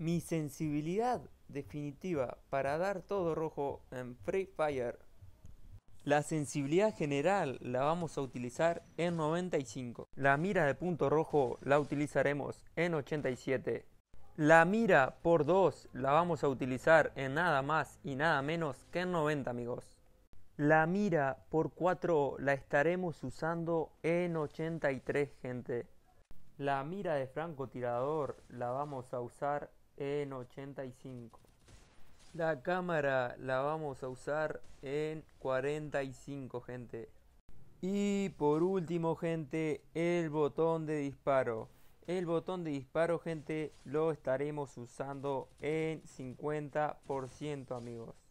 Mi sensibilidad definitiva para dar todo rojo en Free Fire. La sensibilidad general la vamos a utilizar en 95. La mira de punto rojo la utilizaremos en 87. La mira por 2 la vamos a utilizar en nada más y nada menos que en 90 amigos. La mira por 4 la estaremos usando en 83 gente. La mira de francotirador la vamos a usar en 85. La cámara la vamos a usar en 45, gente. Y por último, gente, el botón de disparo. El botón de disparo, gente, lo estaremos usando en 50%, amigos.